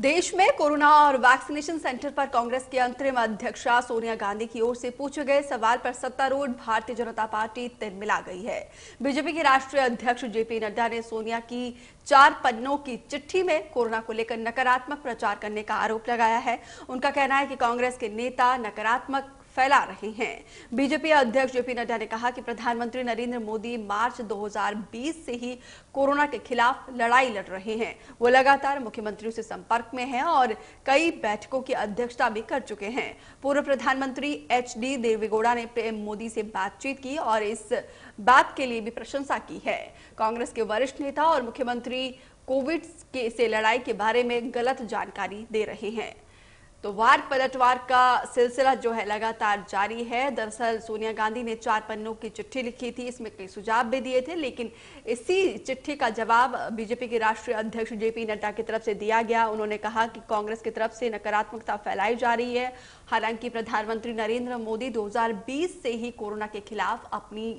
देश में कोरोना और वैक्सीनेशन सेंटर पर कांग्रेस के अंतरिम अध्यक्षा सोनिया गांधी की ओर से पूछे गए सवाल पर सत्तारूढ़ भारतीय जनता पार्टी मिला गई है बीजेपी के राष्ट्रीय अध्यक्ष जेपी नड्डा ने सोनिया की चार पन्नों की चिट्ठी में कोरोना को लेकर नकारात्मक प्रचार करने का आरोप लगाया है उनका कहना है कि कांग्रेस के नेता नकारात्मक फैला रहे हैं बीजेपी अध्यक्ष जेपी नड्डा ने कहा कि प्रधानमंत्री नरेंद्र मोदी मार्च 2020 से ही कोरोना के खिलाफ लड़ाई लड़ रहे हैं वो लगातार मुख्यमंत्रियों से संपर्क में हैं और कई बैठकों की अध्यक्षता भी कर चुके हैं पूर्व प्रधानमंत्री एच डी देवेगौड़ा ने पीएम मोदी से बातचीत की और इस बात के लिए भी प्रशंसा की है कांग्रेस के वरिष्ठ नेता और मुख्यमंत्री कोविड से लड़ाई के बारे में गलत जानकारी दे रहे हैं तो वार पलटवार का सिलसिला जो है लगातार जारी है दरअसल सोनिया गांधी ने चार पन्नों की चिट्ठी लिखी थी इसमें कई सुझाव भी दिए थे लेकिन इसी चिट्ठी का जवाब बीजेपी के राष्ट्रीय अध्यक्ष जेपी नड्डा की तरफ से दिया गया उन्होंने कहा कि कांग्रेस की तरफ से नकारात्मकता फैलाई जा रही है हालांकि प्रधानमंत्री नरेंद्र मोदी दो से ही कोरोना के खिलाफ अपनी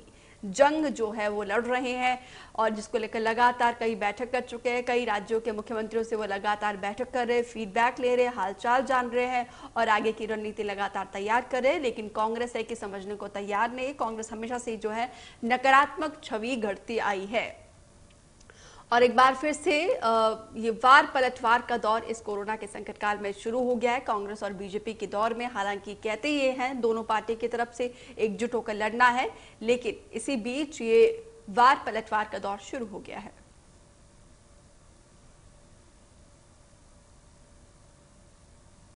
जंग जो है वो लड़ रहे हैं और जिसको लेकर लगातार कई बैठक कर चुके हैं कई राज्यों के मुख्यमंत्रियों से वो लगातार बैठक कर रहे फीडबैक ले रहे हालचाल जान रहे हैं और आगे की रणनीति लगातार तैयार कर रहे लेकिन कांग्रेस है कि समझने को तैयार नहीं कांग्रेस हमेशा से जो है नकारात्मक छवि घटती आई है और एक बार फिर से ये वार पलटवार का दौर इस कोरोना के संकट काल में शुरू हो गया है कांग्रेस और बीजेपी के दौर में हालांकि कहते ये हैं दोनों पार्टी की तरफ से एकजुट होकर लड़ना है लेकिन इसी बीच ये वार पलटवार का दौर शुरू हो गया है